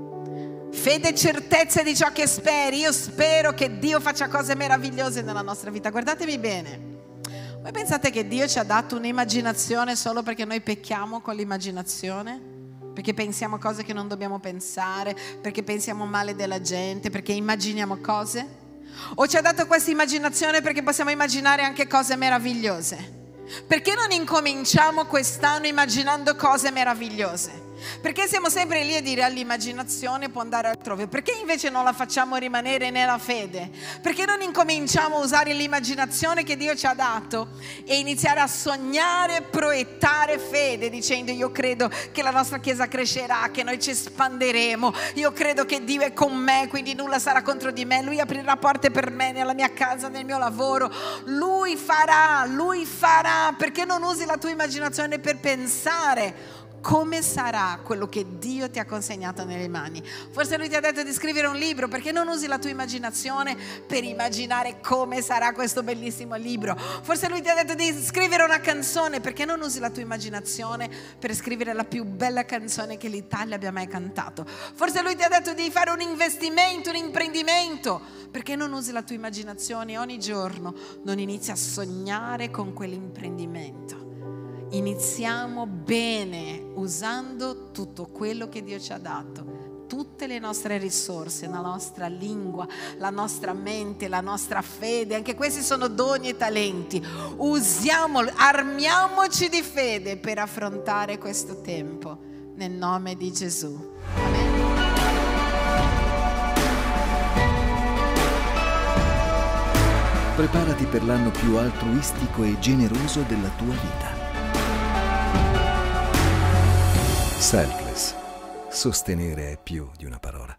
Fede e certezza di ciò che speri. Io spero che Dio faccia cose meravigliose nella nostra vita. Guardatemi bene. Voi pensate che Dio ci ha dato un'immaginazione solo perché noi pecchiamo con l'immaginazione? Perché pensiamo cose che non dobbiamo pensare, perché pensiamo male della gente, perché immaginiamo cose? O ci ha dato questa immaginazione perché possiamo immaginare anche cose meravigliose? Perché non incominciamo quest'anno immaginando cose meravigliose? Perché siamo sempre lì a dire all'immaginazione può andare altrove? Perché invece non la facciamo rimanere nella fede? Perché non incominciamo a usare l'immaginazione che Dio ci ha dato e iniziare a sognare, proiettare fede dicendo io credo che la nostra chiesa crescerà, che noi ci espanderemo, io credo che Dio è con me, quindi nulla sarà contro di me, lui aprirà porte per me nella mia casa, nel mio lavoro, lui farà, lui farà, perché non usi la tua immaginazione per pensare? come sarà quello che Dio ti ha consegnato nelle mani. Forse lui ti ha detto di scrivere un libro, perché non usi la tua immaginazione per immaginare come sarà questo bellissimo libro? Forse lui ti ha detto di scrivere una canzone, perché non usi la tua immaginazione per scrivere la più bella canzone che l'Italia abbia mai cantato? Forse lui ti ha detto di fare un investimento, un imprendimento, perché non usi la tua immaginazione ogni giorno, non inizi a sognare con quell'imprendimento? iniziamo bene usando tutto quello che Dio ci ha dato tutte le nostre risorse, la nostra lingua, la nostra mente, la nostra fede, anche questi sono doni e talenti. Usiamoli, armiamoci di fede per affrontare questo tempo, nel nome di Gesù. Preparati per l'anno più altruistico e generoso della tua vita Selfless. Sostenere è più di una parola.